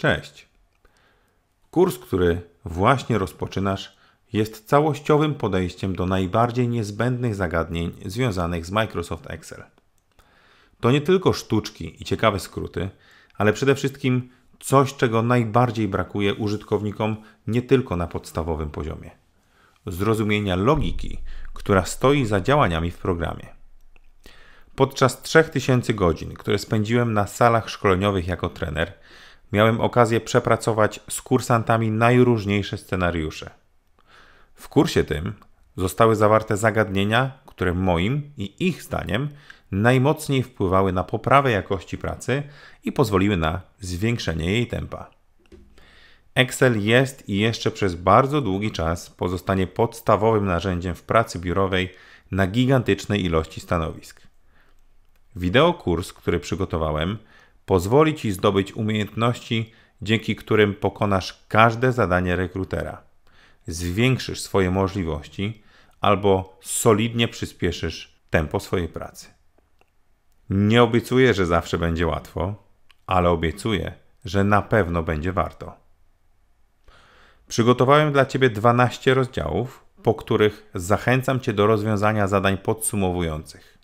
Cześć. Kurs, który właśnie rozpoczynasz, jest całościowym podejściem do najbardziej niezbędnych zagadnień związanych z Microsoft Excel. To nie tylko sztuczki i ciekawe skróty, ale przede wszystkim coś, czego najbardziej brakuje użytkownikom nie tylko na podstawowym poziomie zrozumienia logiki, która stoi za działaniami w programie. Podczas 3000 godzin, które spędziłem na salach szkoleniowych jako trener, miałem okazję przepracować z kursantami najróżniejsze scenariusze. W kursie tym zostały zawarte zagadnienia, które moim i ich zdaniem najmocniej wpływały na poprawę jakości pracy i pozwoliły na zwiększenie jej tempa. Excel jest i jeszcze przez bardzo długi czas pozostanie podstawowym narzędziem w pracy biurowej na gigantycznej ilości stanowisk. Wideokurs, który przygotowałem, pozwoli ci zdobyć umiejętności, dzięki którym pokonasz każde zadanie rekrutera, zwiększysz swoje możliwości albo solidnie przyspieszysz tempo swojej pracy. Nie obiecuję, że zawsze będzie łatwo, ale obiecuję, że na pewno będzie warto. Przygotowałem dla Ciebie 12 rozdziałów, po których zachęcam Cię do rozwiązania zadań podsumowujących.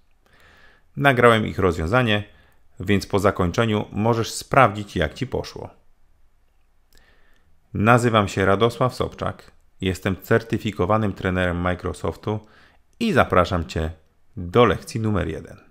Nagrałem ich rozwiązanie więc po zakończeniu możesz sprawdzić, jak ci poszło. Nazywam się Radosław Sobczak, jestem certyfikowanym trenerem Microsoftu i zapraszam Cię do lekcji numer 1.